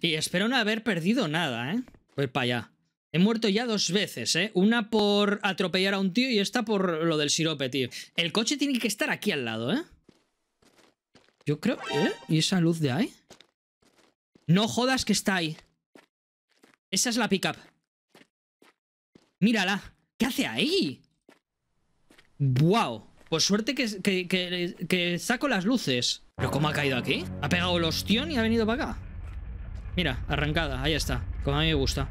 Y espero no haber perdido nada, ¿eh? Pues para allá. He muerto ya dos veces, ¿eh? Una por atropellar a un tío y esta por lo del sirope, tío. El coche tiene que estar aquí al lado, ¿eh? Yo creo... ¿Eh? ¿Y esa luz de ahí? No jodas que está ahí. Esa es la pickup. Mírala. ¿Qué hace ahí? Wow. Pues suerte que, saco las luces. ¿Pero cómo ha caído aquí? ¿Ha pegado los ostión y ha venido para acá? Mira, arrancada, ahí está. Como a mí me gusta.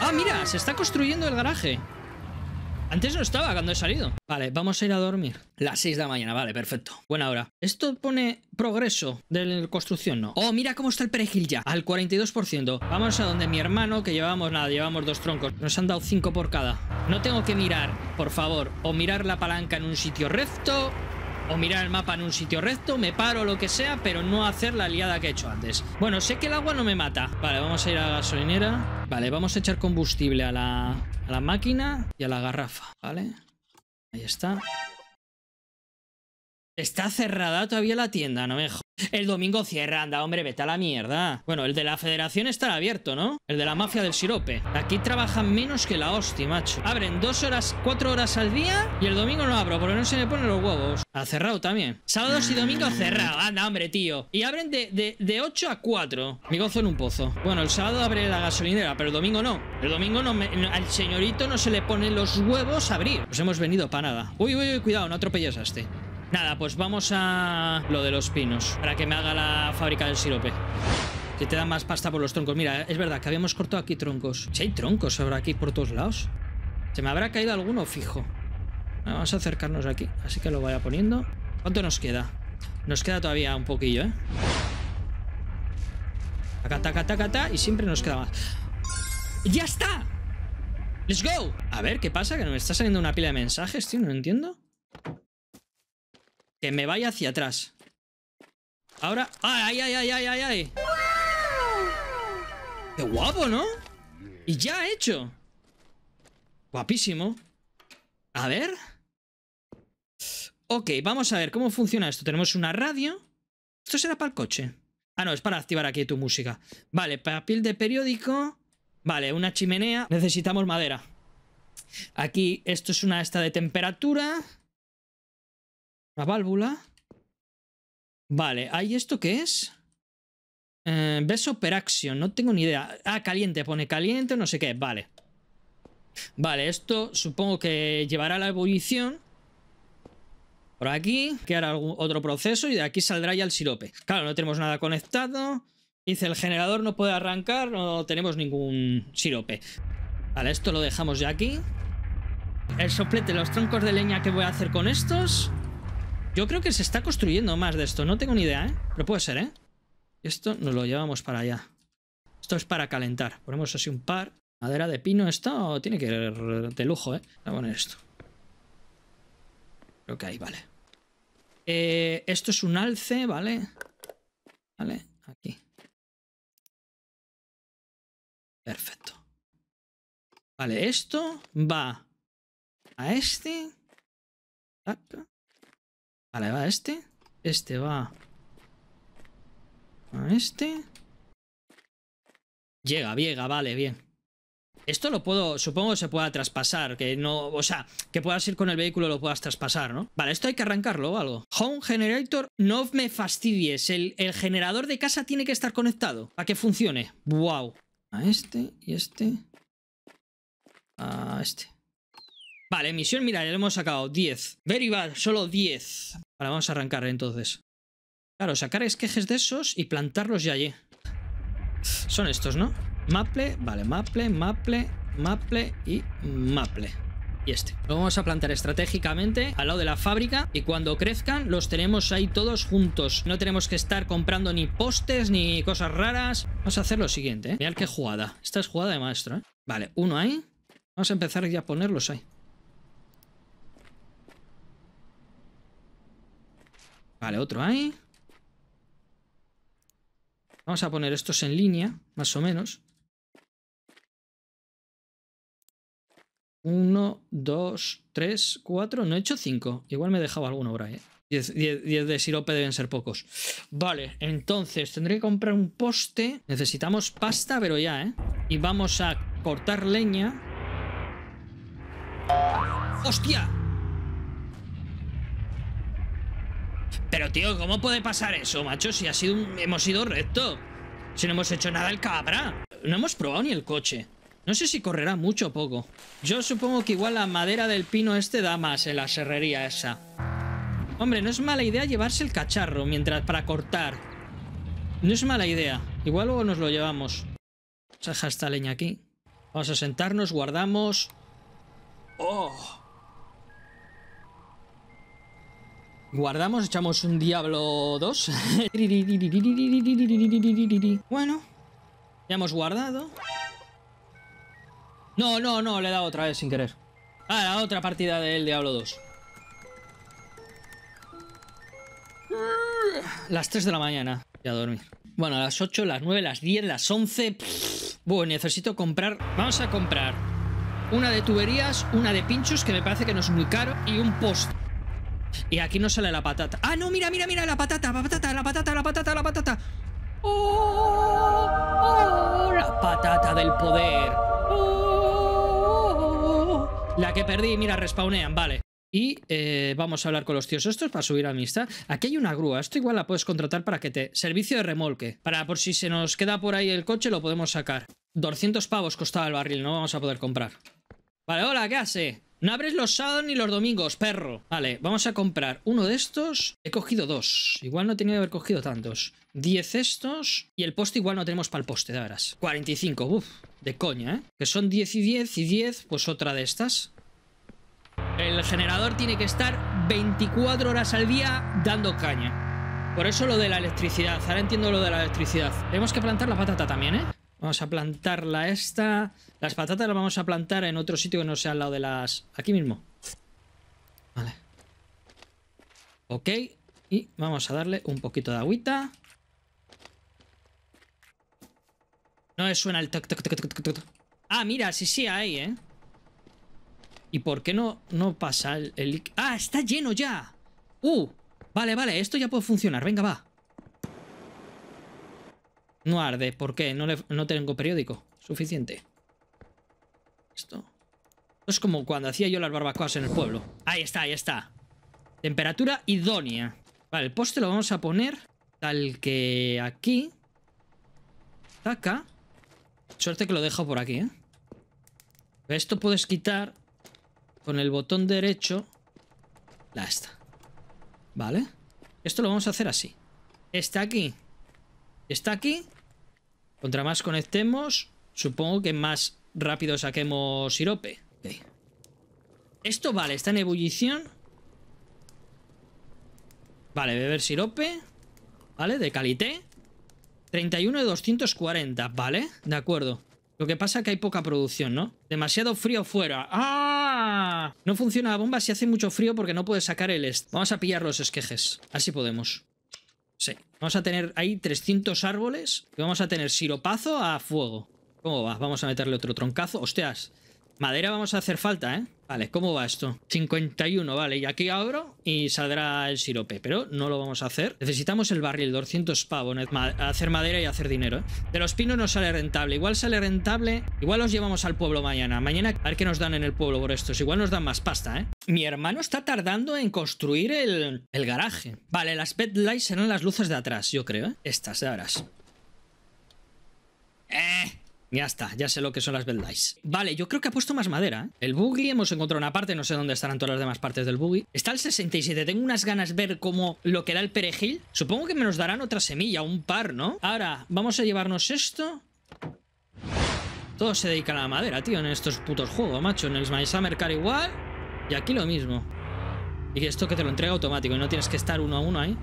¡Ah, mira! Se está construyendo el garaje. Antes no estaba cuando he salido. Vale, vamos a ir a dormir. Las 6 de la mañana, vale, perfecto. Buena hora. Esto pone progreso de la construcción, ¿no? Oh, mira cómo está el perejil ya. Al 42%. Vamos a donde mi hermano, que llevamos nada, llevamos dos troncos. Nos han dado cinco por cada. No tengo que mirar, por favor. O mirar la palanca en un sitio recto, o mirar el mapa en un sitio recto, me paro lo que sea, pero no hacer la liada que he hecho antes. Bueno, sé que el agua no me mata. Vale, vamos a ir a la gasolinera. Vale, vamos a echar combustible a la, a la máquina y a la garrafa, ¿vale? Ahí está. Está cerrada todavía la tienda, no me El domingo cierra, anda, hombre, vete a la mierda. Bueno, el de la federación estará abierto, ¿no? El de la mafia del sirope. Aquí trabajan menos que la hostia, macho. Abren dos horas, cuatro horas al día y el domingo no abro porque no se me ponen los huevos. Ha cerrado también. Sábados y domingo cerrado. Anda, hombre, tío. Y abren de, de, 8 a 4. Mi gozo en un pozo. Bueno, el sábado abre la gasolinera, pero el domingo no. El domingo no, el al señorito no se le ponen los huevos a abrir. Pues hemos venido para nada. Uy, uy, uy, cuidado, no atropellas a este. Nada, pues vamos a lo de los pinos, para que me haga la fábrica del sirope. Que te da más pasta por los troncos. Mira, es verdad que habíamos cortado aquí troncos. Si hay troncos habrá aquí por todos lados. Se me habrá caído alguno fijo. vamos a acercarnos aquí, así que lo vaya poniendo. ¿Cuánto nos queda? Nos queda todavía un poquillo, ¿eh? Acá, taca, taca, taca, y siempre nos queda más. ¡Ya está! ¡Let's go! A ver, ¿qué pasa? Que me está saliendo una pila de mensajes, tío, no entiendo. Que me vaya hacia atrás. Ahora... ¡Ay, ay, ay, ay, ay, ay! ¡Qué guapo, ¿no? Y ya hecho. Guapísimo. A ver. Ok, vamos a ver cómo funciona esto. Tenemos una radio. Esto será para el coche. Ah, no, es para activar aquí tu música. Vale, papel de periódico. Vale, una chimenea. Necesitamos madera. Aquí esto es una esta de temperatura válvula. Vale, ¿hay esto qué es? Eh, beso action, no tengo ni idea. Ah, caliente, pone caliente, no sé qué, vale. Vale, esto supongo que llevará la ebullición. Por aquí, que hará algún otro proceso y de aquí saldrá ya el sirope. Claro, no tenemos nada conectado. Dice, el generador no puede arrancar, no tenemos ningún sirope. Vale, esto lo dejamos ya aquí. El soplete, los troncos de leña que voy a hacer con estos. Yo creo que se está construyendo más de esto. No tengo ni idea, ¿eh? Pero puede ser, ¿eh? Esto nos lo llevamos para allá. Esto es para calentar. Ponemos así un par. Madera de pino. Esto tiene que ser de lujo, ¿eh? Voy a poner esto. Creo que ahí, vale. Eh, esto es un alce, ¿vale? Vale, aquí. Perfecto. Vale, esto va a este. Vale, va este. Este va a este. Llega, llega, vale, bien. Esto lo puedo, supongo que se pueda traspasar, que no, o sea, que puedas ir con el vehículo lo puedas traspasar, ¿no? Vale, esto hay que arrancarlo o algo. Home generator, no me fastidies, el, el generador de casa tiene que estar conectado para que funcione. Wow. A este y este. A este. Vale, misión, mira, ya lo hemos sacado. 10. Very bad, solo 10. Ahora vamos a arrancar entonces. Claro, sacar esquejes de esos y plantarlos ya allí. Son estos, ¿no? Maple, vale, maple, maple, maple y maple. Y este. Lo vamos a plantar estratégicamente al lado de la fábrica y cuando crezcan los tenemos ahí todos juntos. No tenemos que estar comprando ni postes ni cosas raras. Vamos a hacer lo siguiente, ¿eh? Mirad qué jugada. Esta es jugada de maestro, ¿eh? Vale, uno ahí. Vamos a empezar ya a ponerlos ahí. Vale, otro ahí. Vamos a poner estos en línea, más o menos. Uno, dos, tres, cuatro. No he hecho cinco. Igual me he dejado alguno ahora, ¿eh? diez ¿eh? de sirope deben ser pocos. Vale, entonces tendré que comprar un poste. Necesitamos pasta, pero ya, ¿eh? Y vamos a cortar leña. ¡Hostia! Pero, tío, ¿cómo puede pasar eso, macho? Si ha sido hemos ido recto. Si no hemos hecho nada el cabra. No hemos probado ni el coche. No sé si correrá mucho o poco. Yo supongo que igual la madera del pino este da más en la serrería esa. Hombre, no es mala idea llevarse el cacharro mientras para cortar. No es mala idea. Igual luego nos lo llevamos. dejar esta leña aquí. Vamos a sentarnos, guardamos... ¡Oh! Guardamos, echamos un Diablo 2. bueno, ya hemos guardado. No, no, no, le he dado otra vez sin querer. Ah, la otra partida del Diablo 2. Las 3 de la mañana. Ya a dormir. Bueno, las 8, las 9, las 10, las 11... Bueno, necesito comprar... Vamos a comprar una de tuberías, una de pinchos, que me parece que no es muy caro, y un post y aquí no sale la patata. ¡Ah, no! ¡Mira, mira, mira! ¡La patata! ¡La patata! ¡La patata! ¡La patata! ¡La patata! ¡Oh! oh la patata del poder! Oh, oh, oh. la que perdí, mira, respawnean, vale. Y eh, vamos a hablar con los tíos estos para subir a amistad. Aquí hay una grúa. Esto igual la puedes contratar para que te... Servicio de remolque. Para por si se nos queda por ahí el coche lo podemos sacar. 200 pavos costaba el barril. No vamos a poder comprar. Vale, hola, ¿qué hace? No abres los sábados ni los domingos, perro. Vale, vamos a comprar uno de estos. He cogido dos. Igual no tenía que haber cogido tantos. Diez estos. Y el poste igual no tenemos para el poste, de veras. 45, uff. De coña, ¿eh? Que son 10 y 10 y diez. pues otra de estas. El generador tiene que estar 24 horas al día dando caña. Por eso lo de la electricidad. Ahora entiendo lo de la electricidad. Tenemos que plantar la patata también, ¿eh? Vamos a plantarla esta. Las patatas las vamos a plantar en otro sitio que no sea al lado de las... Aquí mismo. Vale. Ok. Y vamos a darle un poquito de agüita. No suena el toc, toc, toc, toc, toc, Ah, mira, sí, sí, ahí, ¿eh? ¿Y por qué no, no pasa el, el... ¡Ah, está lleno ya! ¡Uh! Vale, vale, esto ya puede funcionar. Venga, va. No arde. ¿Por qué? No, tengo periódico. Suficiente. Esto. Esto es como cuando hacía yo las barbacoas en el pueblo. Ahí está, ahí está. Temperatura idónea. Vale, el poste lo vamos a poner tal que aquí. acá. Suerte que lo dejo por aquí, ¿eh? Esto puedes quitar con el botón derecho la está. ¿Vale? Esto lo vamos a hacer así. Está aquí. Está aquí. Contra más conectemos, supongo que más rápido saquemos sirope. Esto vale, está en ebullición. Vale, beber sirope. ¿Vale? De calité. 31 de 240, ¿vale? De acuerdo. Lo que pasa es que hay poca producción, ¿no? Demasiado frío fuera. ¡Ah! No funciona la bomba si hace mucho frío porque no puede sacar el Vamos a pillar los esquejes. Así podemos. Sí. Vamos a tener ahí 300 árboles y vamos a tener siropazo a fuego. ¿Cómo va? Vamos a meterle otro troncazo. Hostias. Madera vamos a hacer falta, ¿eh? Vale, ¿cómo va esto? 51, vale, y aquí abro y saldrá el sirope, pero no lo vamos a hacer. Necesitamos el barril, 200 pavos, hacer madera y hacer dinero. ¿eh? De los pinos no sale rentable, igual sale rentable, igual los llevamos al pueblo mañana. Mañana a ver qué nos dan en el pueblo por estos, igual nos dan más pasta, ¿eh? Mi hermano está tardando en construir el, garaje. Vale, las pet lights serán las luces de atrás, yo creo, ¿eh? Estas de ahora. Eh... Ya está, ya sé lo que son las Beldice. Vale, yo creo que ha puesto más madera. ¿eh? El buggy, hemos encontrado una parte, no sé dónde estarán todas las demás partes del buggy. Está el 67, tengo unas ganas de ver cómo lo que da el perejil. Supongo que me nos darán otra semilla, un par, ¿no? Ahora, vamos a llevarnos esto. Todo se dedica a la madera, tío, en estos putos juegos, macho. En el My Summer Car igual. Y aquí lo mismo. Y esto que te lo entrega automático y no tienes que estar uno a uno ahí.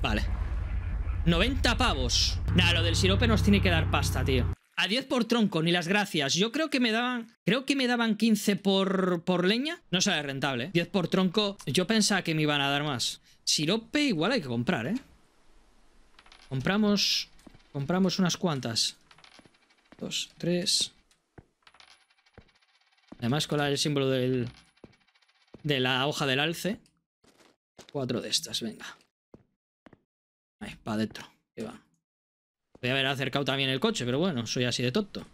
Vale. 90 pavos. Nada, lo del sirope nos tiene que dar pasta, tío. A 10 por tronco, ni las gracias. Yo creo que me daban. Creo que me daban 15 por, por leña. No sale rentable. 10 ¿eh? por tronco. Yo pensaba que me iban a dar más. Sirope igual hay que comprar, ¿eh? Compramos. Compramos unas cuantas. Dos, tres. Además, con el símbolo del. De la hoja del alce. Cuatro de estas, venga. Ahí, para adentro. voy va. haber acercado también el coche, pero bueno, soy así de tonto.